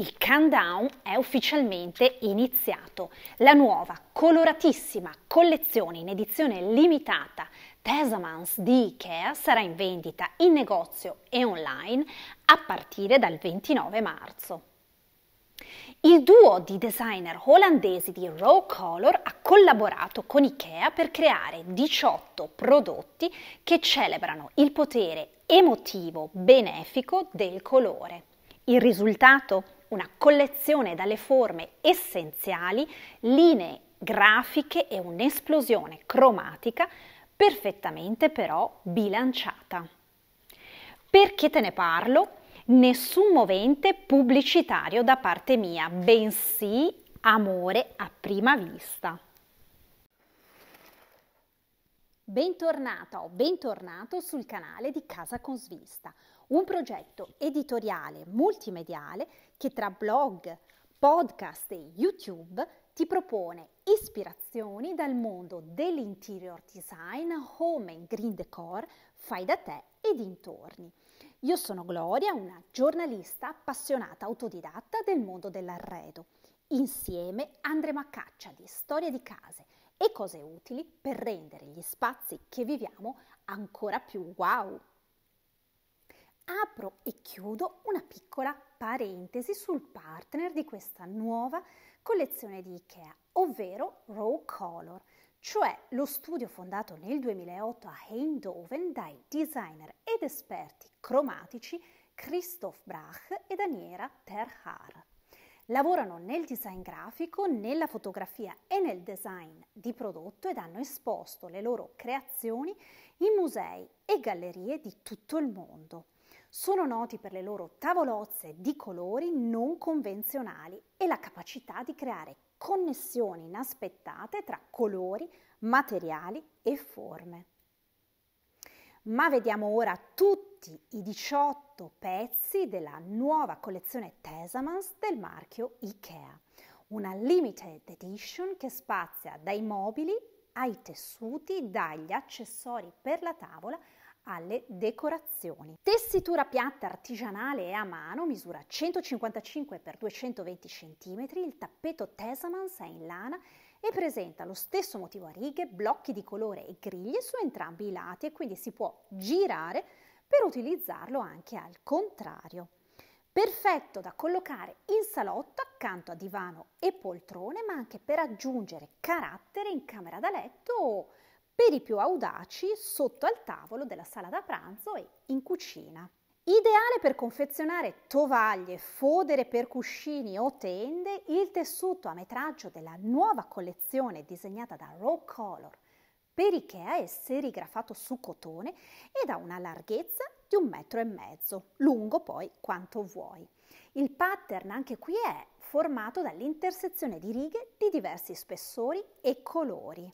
Il countdown è ufficialmente iniziato. La nuova, coloratissima collezione in edizione limitata Tesamans di Ikea sarà in vendita in negozio e online a partire dal 29 marzo. Il duo di designer olandesi di Raw Color ha collaborato con Ikea per creare 18 prodotti che celebrano il potere emotivo benefico del colore. Il risultato? una collezione dalle forme essenziali, linee grafiche e un'esplosione cromatica perfettamente però bilanciata. Perché te ne parlo? Nessun movente pubblicitario da parte mia, bensì amore a prima vista. Bentornata o bentornato sul canale di Casa Consvista, un progetto editoriale multimediale che tra blog, podcast e YouTube ti propone ispirazioni dal mondo dell'interior design, home and green decor, fai da te e dintorni. Io sono Gloria, una giornalista appassionata autodidatta del mondo dell'arredo. Insieme andremo a caccia di storie di case e cose utili per rendere gli spazi che viviamo ancora più wow apro e chiudo una piccola parentesi sul partner di questa nuova collezione di Ikea, ovvero Raw Color, cioè lo studio fondato nel 2008 a Eindhoven dai designer ed esperti cromatici Christoph Brach e Daniela Terhaar. Lavorano nel design grafico, nella fotografia e nel design di prodotto ed hanno esposto le loro creazioni in musei e gallerie di tutto il mondo sono noti per le loro tavolozze di colori non convenzionali e la capacità di creare connessioni inaspettate tra colori, materiali e forme. Ma vediamo ora tutti i 18 pezzi della nuova collezione Tesamans del marchio IKEA, una limited edition che spazia dai mobili ai tessuti, dagli accessori per la tavola alle decorazioni. Tessitura piatta artigianale e a mano, misura 155 x 220 cm, il tappeto Tesamans è in lana e presenta lo stesso motivo a righe, blocchi di colore e griglie su entrambi i lati e quindi si può girare per utilizzarlo anche al contrario. Perfetto da collocare in salotto accanto a divano e poltrone, ma anche per aggiungere carattere in camera da letto o per i più audaci sotto al tavolo della sala da pranzo e in cucina. Ideale per confezionare tovaglie, fodere per cuscini o tende, il tessuto a metraggio della nuova collezione disegnata da Raw Color per Ikea è serigrafato su cotone ed ha una larghezza di un metro e mezzo, lungo poi quanto vuoi. Il pattern anche qui è formato dall'intersezione di righe di diversi spessori e colori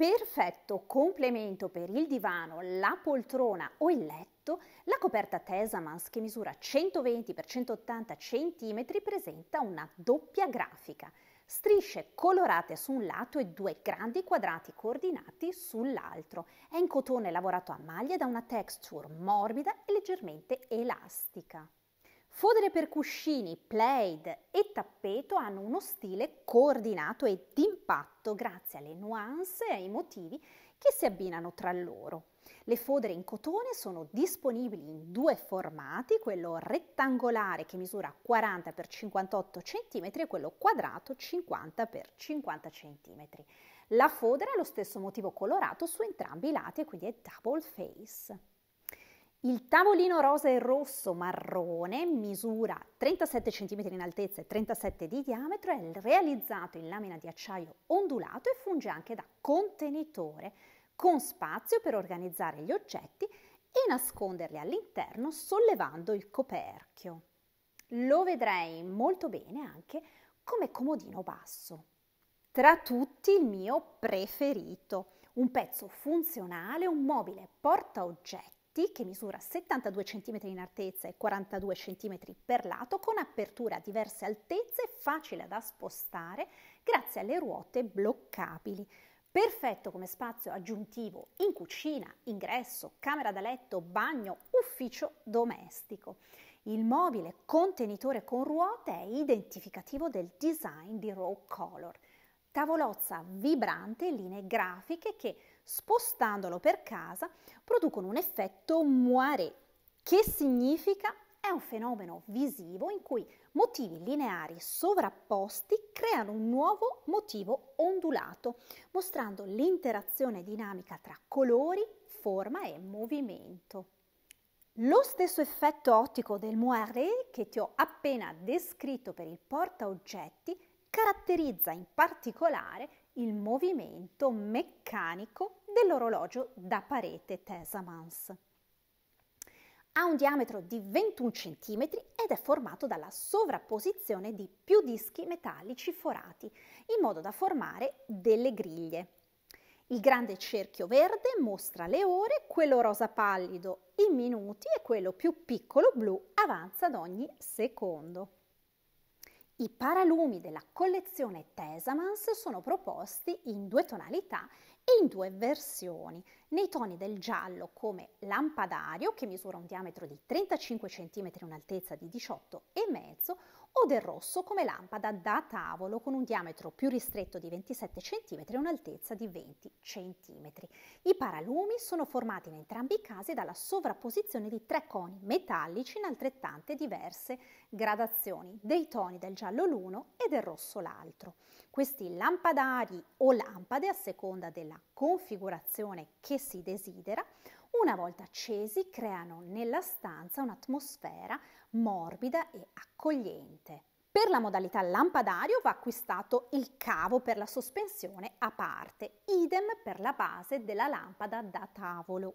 perfetto complemento per il divano, la poltrona o il letto, la coperta Tesamans che misura 120 x 180 cm presenta una doppia grafica, strisce colorate su un lato e due grandi quadrati coordinati sull'altro. È in cotone lavorato a maglia da una texture morbida e leggermente elastica. Fodere per cuscini, plaid e tappeto hanno uno stile coordinato e d'impatto grazie alle nuance e ai motivi che si abbinano tra loro. Le fodere in cotone sono disponibili in due formati, quello rettangolare che misura 40 x 58 cm e quello quadrato 50 x 50 cm. La fodera ha lo stesso motivo colorato su entrambi i lati e quindi è double face. Il tavolino rosa e rosso marrone misura 37 cm in altezza e 37 di diametro, è realizzato in lamina di acciaio ondulato e funge anche da contenitore con spazio per organizzare gli oggetti e nasconderli all'interno sollevando il coperchio. Lo vedrei molto bene anche come comodino basso. Tra tutti il mio preferito, un pezzo funzionale, un mobile porta oggetti T che misura 72 cm in altezza e 42 cm per lato con apertura a diverse altezze facile da spostare grazie alle ruote bloccabili. Perfetto come spazio aggiuntivo in cucina, ingresso, camera da letto, bagno, ufficio domestico. Il mobile contenitore con ruote è identificativo del design di Raw Color. Tavolozza vibrante, linee grafiche che spostandolo per casa, producono un effetto moiré, che significa è un fenomeno visivo in cui motivi lineari sovrapposti creano un nuovo motivo ondulato, mostrando l'interazione dinamica tra colori, forma e movimento. Lo stesso effetto ottico del moiré che ti ho appena descritto per il portaoggetti caratterizza in particolare il movimento meccanico dell'orologio da parete Tesamans. Ha un diametro di 21 cm ed è formato dalla sovrapposizione di più dischi metallici forati, in modo da formare delle griglie. Il grande cerchio verde mostra le ore, quello rosa pallido i minuti e quello più piccolo blu avanza ad ogni secondo. I paralumi della collezione Tesamans sono proposti in due tonalità e in due versioni, nei toni del giallo come lampadario che misura un diametro di 35 cm e un'altezza di 18,5 o del rosso come lampada da tavolo con un diametro più ristretto di 27 cm e un'altezza di 20 cm. I paralumi sono formati in entrambi i casi dalla sovrapposizione di tre coni metallici in altrettante diverse gradazioni dei toni del giallo l'uno e del rosso l'altro. Questi lampadari o lampade a seconda della configurazione che si desidera, una volta accesi creano nella stanza un'atmosfera morbida e accogliente. Per la modalità lampadario va acquistato il cavo per la sospensione a parte, idem per la base della lampada da tavolo.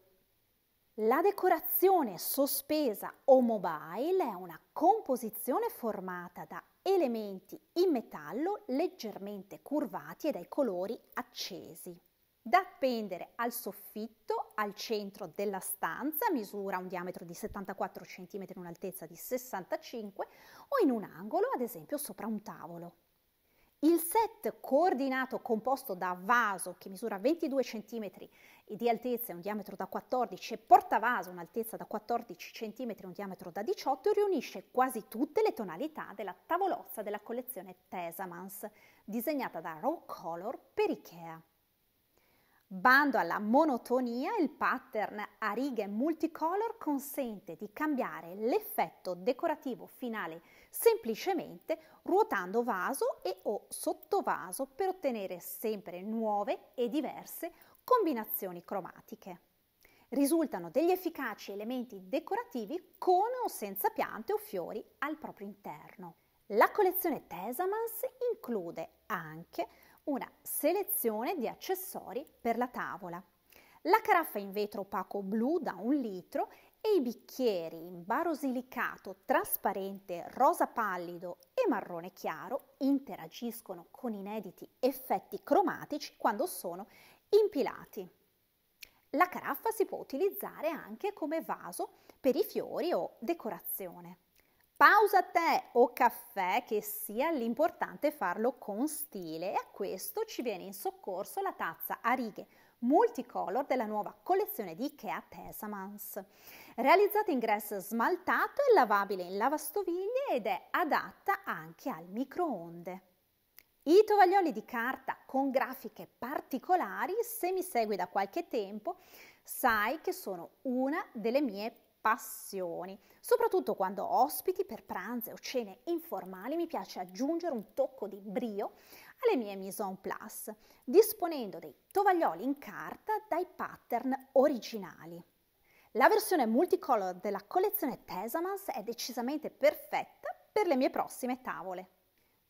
La decorazione sospesa o mobile è una composizione formata da elementi in metallo leggermente curvati e dai colori accesi da appendere al soffitto al centro della stanza, misura un diametro di 74 cm e un'altezza di 65 o in un angolo, ad esempio sopra un tavolo. Il set coordinato composto da vaso che misura 22 cm di altezza e un diametro da 14 e portavaso un'altezza da 14 cm e un diametro da 18 riunisce quasi tutte le tonalità della tavolozza della collezione Tesamans disegnata da Raw Color per Ikea. Bando alla monotonia, il pattern a righe multicolor consente di cambiare l'effetto decorativo finale semplicemente ruotando vaso e o sottovaso per ottenere sempre nuove e diverse combinazioni cromatiche. Risultano degli efficaci elementi decorativi con o senza piante o fiori al proprio interno. La collezione Tesamans include anche una selezione di accessori per la tavola. La caraffa in vetro opaco blu da un litro e i bicchieri in barosilicato trasparente, rosa pallido e marrone chiaro interagiscono con inediti effetti cromatici quando sono impilati. La caraffa si può utilizzare anche come vaso per i fiori o decorazione pausa tè o caffè che sia, l'importante è farlo con stile e a questo ci viene in soccorso la tazza a righe multicolor della nuova collezione di Ikea Tesamans. Realizzata in grass smaltato e lavabile in lavastoviglie ed è adatta anche al microonde. I tovaglioli di carta con grafiche particolari, se mi segui da qualche tempo, sai che sono una delle mie passioni. Soprattutto quando ho ospiti per pranzi o cene informali mi piace aggiungere un tocco di brio alle mie mise en place, disponendo dei tovaglioli in carta dai pattern originali. La versione multicolor della collezione Tesamans è decisamente perfetta per le mie prossime tavole.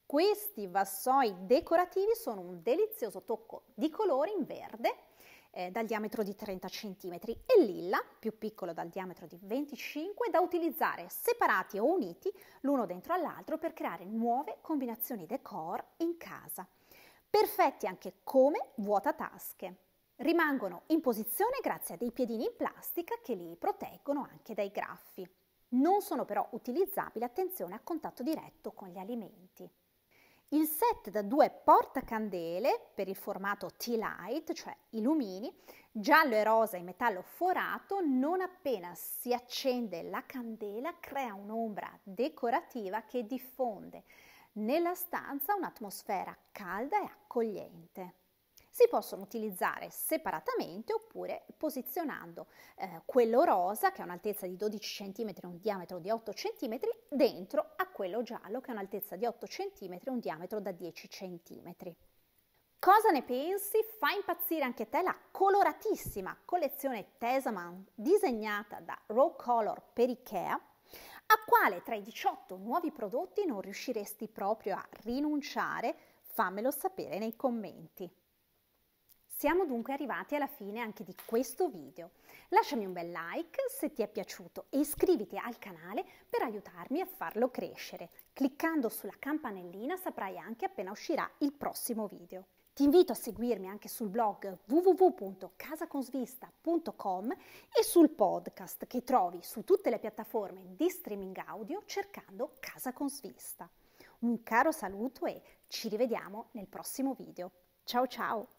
Questi vassoi decorativi sono un delizioso tocco di colore in verde eh, dal diametro di 30 cm e lilla, più piccolo dal diametro di 25, da utilizzare separati o uniti l'uno dentro all'altro per creare nuove combinazioni decor in casa. Perfetti anche come vuotatasche. Rimangono in posizione grazie a dei piedini in plastica che li proteggono anche dai graffi. Non sono però utilizzabili, attenzione, a contatto diretto con gli alimenti. Il set da due portacandele per il formato T-Light, cioè i lumini, giallo e rosa in metallo forato, non appena si accende la candela crea un'ombra decorativa che diffonde nella stanza un'atmosfera calda e accogliente si possono utilizzare separatamente oppure posizionando eh, quello rosa, che ha un'altezza di 12 cm e un diametro di 8 cm, dentro a quello giallo, che ha un'altezza di 8 cm e un diametro da 10 cm. Cosa ne pensi? Fa impazzire anche te la coloratissima collezione Tesaman disegnata da Raw Color per Ikea? A quale tra i 18 nuovi prodotti non riusciresti proprio a rinunciare? Fammelo sapere nei commenti. Siamo dunque arrivati alla fine anche di questo video. Lasciami un bel like se ti è piaciuto e iscriviti al canale per aiutarmi a farlo crescere. Cliccando sulla campanellina saprai anche appena uscirà il prossimo video. Ti invito a seguirmi anche sul blog www.casaconsvista.com e sul podcast che trovi su tutte le piattaforme di streaming audio cercando Casa con Svista. Un caro saluto e ci rivediamo nel prossimo video. Ciao ciao!